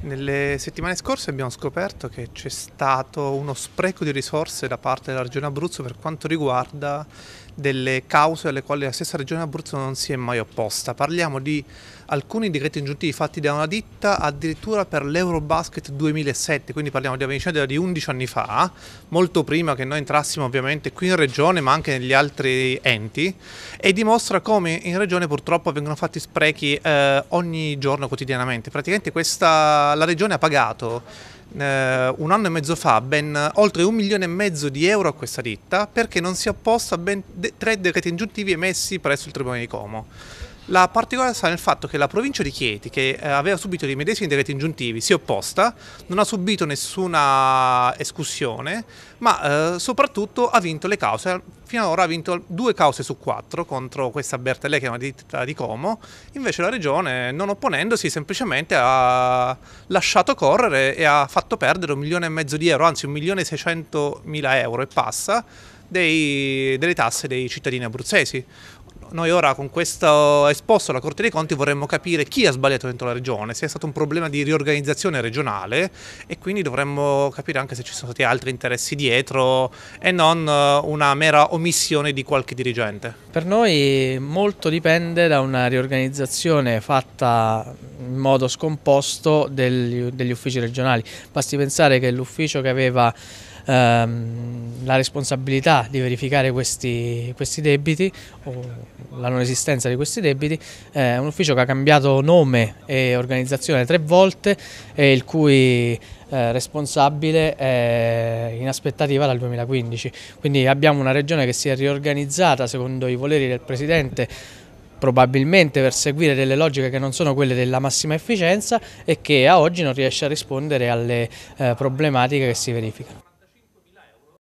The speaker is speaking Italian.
Nelle settimane scorse abbiamo scoperto che c'è stato uno spreco di risorse da parte della Regione Abruzzo per quanto riguarda delle cause alle quali la stessa regione Abruzzo non si è mai opposta. Parliamo di alcuni decreti ingiuntivi fatti da una ditta addirittura per l'Eurobasket 2007, quindi parliamo di una di 11 anni fa, molto prima che noi entrassimo ovviamente qui in regione ma anche negli altri enti e dimostra come in regione purtroppo vengono fatti sprechi eh, ogni giorno quotidianamente. Praticamente questa, la regione ha pagato eh, un anno e mezzo fa ben oltre un milione e mezzo di euro a questa ditta perché non si è opposto a ben de tre decreti ingiuntivi emessi presso il Tribunale di Como. La particolare sta nel fatto che la provincia di Chieti, che eh, aveva subito i medesimi decreti ingiuntivi, si è opposta, non ha subito nessuna escussione, ma eh, soprattutto ha vinto le cause finora ha vinto due cause su quattro contro questa Bertellè che è una ditta di Como, invece la regione non opponendosi semplicemente ha lasciato correre e ha fatto perdere un milione e mezzo di euro, anzi un milione e seicentomila euro e passa dei, delle tasse dei cittadini abruzzesi. Noi ora con questo esposto alla Corte dei Conti vorremmo capire chi ha sbagliato dentro la regione, se è stato un problema di riorganizzazione regionale e quindi dovremmo capire anche se ci sono stati altri interessi dietro e non eh, una mera omissione di qualche dirigente. Per noi molto dipende da una riorganizzazione fatta in modo scomposto degli, degli uffici regionali. Basti pensare che l'ufficio che aveva ehm, la responsabilità di verificare questi, questi debiti o la non esistenza di questi debiti, eh, è un ufficio che ha cambiato nome e organizzazione tre volte e il cui eh, responsabile è in aspettativa dal 2015. Quindi abbiamo una regione che si è riorganizzata secondo i voleri del Presidente probabilmente per seguire delle logiche che non sono quelle della massima efficienza e che a oggi non riesce a rispondere alle eh, problematiche che si verificano.